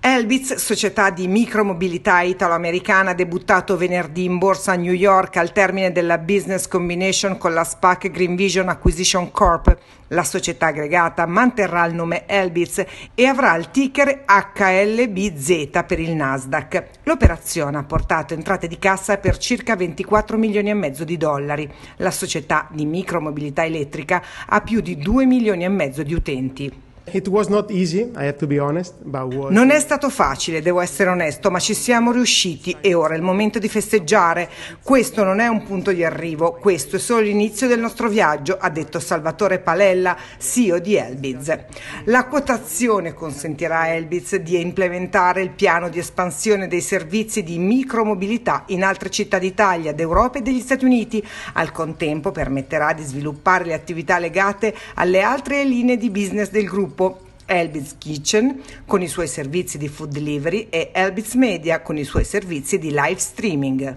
Elbitz, società di micromobilità italo-americana, debuttato venerdì in borsa a New York al termine della business combination con la SPAC Green Vision Acquisition Corp. La società aggregata manterrà il nome Elbitz e avrà il ticker HLBZ per il Nasdaq. L'operazione ha portato entrate di cassa per circa 24 milioni e mezzo di dollari. La società di micromobilità elettrica ha più di 2 milioni e mezzo di utenti. Non è stato facile, devo essere onesto, ma ci siamo riusciti e ora è il momento di festeggiare. Questo non è un punto di arrivo, questo è solo l'inizio del nostro viaggio, ha detto Salvatore Palella, CEO di Elbiz. La quotazione consentirà a Elbiz di implementare il piano di espansione dei servizi di micromobilità in altre città d'Italia, d'Europa e degli Stati Uniti. Al contempo permetterà di sviluppare le attività legate alle altre linee di business del gruppo gruppo Elbit's Kitchen con i suoi servizi di food delivery e Elbit's Media con i suoi servizi di live streaming.